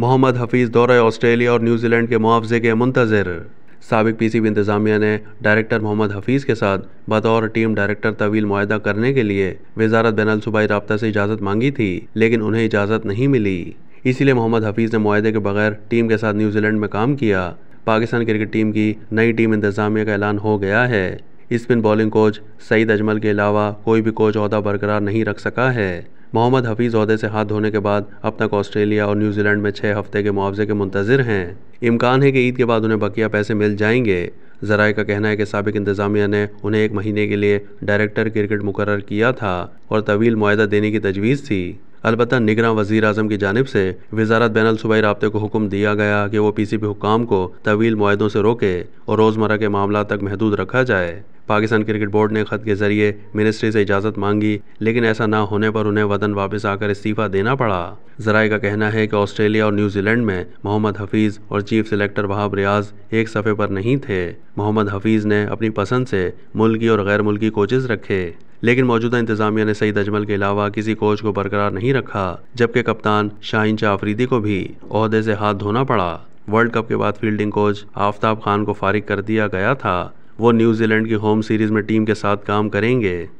मोहम्मद हफीज़ दौरे ऑस्ट्रेलिया और न्यूजीलैंड के मुआवजे के मुंतजर सबक पी सी बी इंतजामिया ने डायरेक्टर मोहम्मद हफीज़ के साथ बतौर टीम डायरेक्टर तवील माहा करने के लिए वजारत बैन सूबाई रबता से इजाज़त मांगी थी लेकिन उन्हें इजाज़त नहीं मिली इसीलिए मोहम्मद हफीज़ ने माहे के बगैर टीम के साथ न्यूजीलैंड में काम किया पाकिस्तान क्रिकेट टीम की नई टीम इंतजामिया का ऐलान हो गया है spin bowling coach Saeed Ajmal के अलावा कोई भी कोच अहदा बरकरार नहीं रख सका है मोहम्मद हफीज़ अहदे से हाथ धोने के बाद अब तक ऑस्ट्रेलिया और न्यूजीलैंड में छः हफ्ते के मुआवजे के मुंतजर हैं इम्कान है कि ईद के बाद उन्हें बकिया पैसे मिल जाएंगे जराए का कहना है कि सबक इंतजामिया ने उन्हें एक महीने के लिए डायरेक्टर क्रिकेट मुकर किया था और तवील माहा देने की तजवीज़ थी अलबत् निगरान वजीर अजम की जानब से वजारत बैन सूबाई रबते को हुक्म दिया गया कि वो पी सी पी हुकाम को तवील माहों से रोके और रोज़मर्रा के मामला तक महदूद रखा जाए पाकिस्तान क्रिकेट बोर्ड ने ख़त के ज़रिए मिनिस्ट्री से इजाज़त मांगी लेकिन ऐसा ना होने पर उन्हें वतन वापस आकर इस्तीफ़ा देना पड़ा जराए का कहना है कि ऑस्ट्रेलिया और न्यूजीलैंड में मोहम्मद हफीज़ और चीफ सिलेक्टर वहाब रियाज एक सफ़े पर नहीं थे मोहम्मद हफीज़ ने अपनी पसंद से मुल्की और गैर मुल्की कोचेज़ रखे लेकिन मौजूदा इंतजामिया ने सईद अजमल के अलावा किसी कोच को बरकरार नहीं रखा जबकि कप्तान शाहिन शाह आफरीदी को भी अहदे से हाथ धोना पड़ा वर्ल्ड कप के बाद फील्डिंग कोच आफ्ताब खान को फारिग कर दिया गया था वो न्यूजीलैंड की होम सीरीज़ में टीम के साथ काम करेंगे